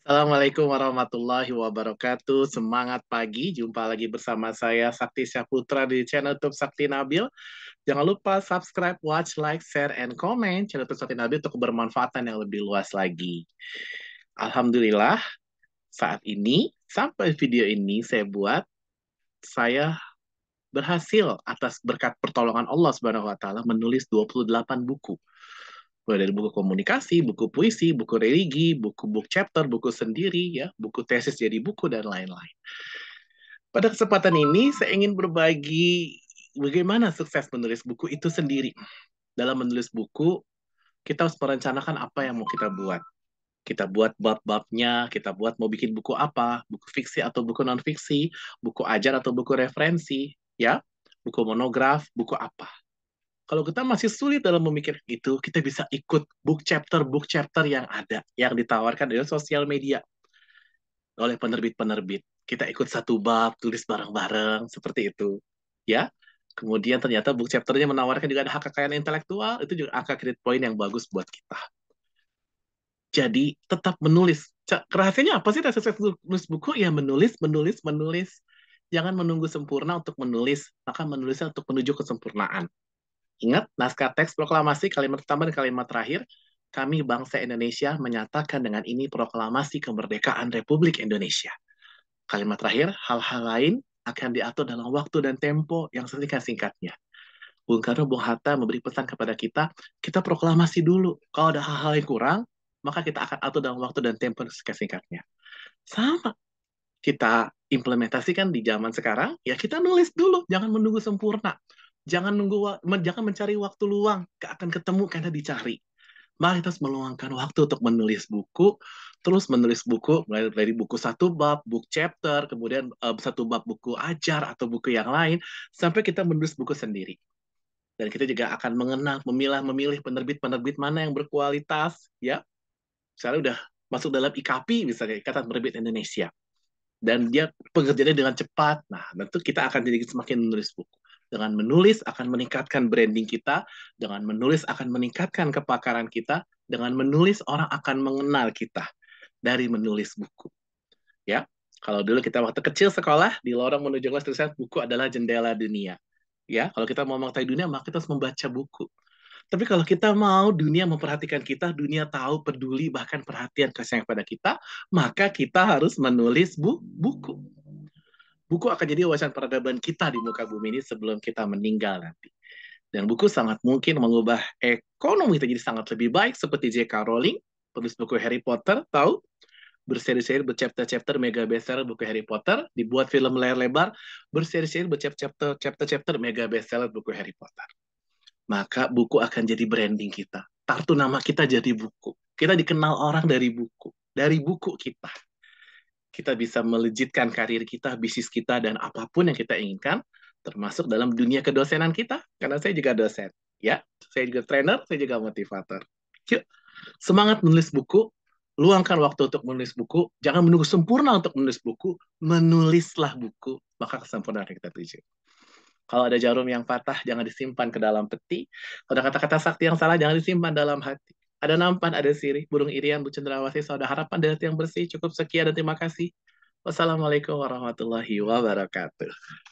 Assalamualaikum warahmatullahi wabarakatuh. Semangat pagi. Jumpa lagi bersama saya Sakti Syaputra di channel YouTube Sakti Nabil. Jangan lupa subscribe, watch, like, share, and comment channel YouTube Sakti Nabil untuk kebermanfaatan yang lebih luas lagi. Alhamdulillah, saat ini sampai video ini saya buat, saya berhasil atas berkat pertolongan Allah Subhanahu wa taala menulis 28 buku mulai dari buku komunikasi, buku puisi, buku religi, buku book chapter, buku sendiri, ya, buku tesis jadi buku dan lain-lain. Pada kesempatan ini saya ingin berbagi bagaimana sukses menulis buku itu sendiri. Dalam menulis buku, kita harus merencanakan apa yang mau kita buat. Kita buat bab-babnya, kita buat mau bikin buku apa, buku fiksi atau buku non-fiksi, buku ajar atau buku referensi, ya, buku monograf, buku apa kalau kita masih sulit dalam memikirkan itu, kita bisa ikut book chapter book chapter yang ada yang ditawarkan dari sosial media oleh penerbit-penerbit. Kita ikut satu bab, tulis bareng-bareng seperti itu, ya. Kemudian ternyata book chapternya menawarkan juga ada hak kekayaan intelektual, itu juga angka kredit poin yang bagus buat kita. Jadi tetap menulis. Rahasianya apa sih rahasia menulis buku? Ya menulis, menulis, menulis. Jangan menunggu sempurna untuk menulis, maka menulisnya untuk menuju kesempurnaan. Ingat, naskah teks proklamasi kalimat pertama dan kalimat terakhir, kami bangsa Indonesia menyatakan dengan ini proklamasi kemerdekaan Republik Indonesia. Kalimat terakhir, hal-hal lain akan diatur dalam waktu dan tempo yang sesingkat-singkatnya. Bung Karno, Bung Hatta memberi pesan kepada kita, kita proklamasi dulu. Kalau ada hal-hal yang kurang, maka kita akan atur dalam waktu dan tempo yang sesingkat-singkatnya. Sama. Kita implementasikan di zaman sekarang, ya kita nulis dulu, jangan menunggu sempurna. Jangan nunggu jangan mencari waktu luang, akan ketemu karena dicari. Mari kita harus meluangkan waktu untuk menulis buku, terus menulis buku mulai dari buku satu bab, buku chapter, kemudian um, satu bab buku ajar atau buku yang lain, sampai kita menulis buku sendiri. Dan kita juga akan mengenal, memilah, memilih penerbit-penerbit mana yang berkualitas, ya. Misalnya udah masuk dalam IKP, misalnya Ikatan Penerbit Indonesia. Dan dia pengerjaannya dengan cepat. Nah, tentu kita akan jadi semakin menulis buku. Dengan menulis akan meningkatkan branding kita, dengan menulis akan meningkatkan kepakaran kita, dengan menulis orang akan mengenal kita dari menulis buku. Ya, kalau dulu kita waktu kecil sekolah di lorong menuju kelas tulisan buku adalah jendela dunia. Ya, kalau kita mau mengetahui dunia maka kita harus membaca buku. Tapi kalau kita mau dunia memperhatikan kita, dunia tahu, peduli, bahkan perhatian kasih kepada kita, maka kita harus menulis bu buku buku akan jadi wawasan peradaban kita di muka bumi ini sebelum kita meninggal nanti. Dan buku sangat mungkin mengubah ekonomi kita jadi sangat lebih baik seperti J.K. Rowling, penulis buku Harry Potter, tahu? Berseri-seri, berchapter-chapter, mega bestseller buku Harry Potter, dibuat film layar lebar, berseri-seri, berchapter-chapter, chapter-chapter, mega bestseller buku Harry Potter. Maka buku akan jadi branding kita. Kartu nama kita jadi buku. Kita dikenal orang dari buku. Dari buku kita kita bisa melejitkan karir kita, bisnis kita, dan apapun yang kita inginkan, termasuk dalam dunia kedosenan kita, karena saya juga dosen. Ya, saya juga trainer, saya juga motivator. Yuk, semangat menulis buku, luangkan waktu untuk menulis buku, jangan menunggu sempurna untuk menulis buku, menulislah buku, maka kesempurnaan yang kita tuju. Kalau ada jarum yang patah, jangan disimpan ke dalam peti. Kalau ada kata-kata sakti yang salah, jangan disimpan dalam hati ada nampan, ada sirih, burung irian, bu cendrawasih, saudara harapan, dan hati yang bersih. Cukup sekian dan terima kasih. Wassalamualaikum warahmatullahi wabarakatuh.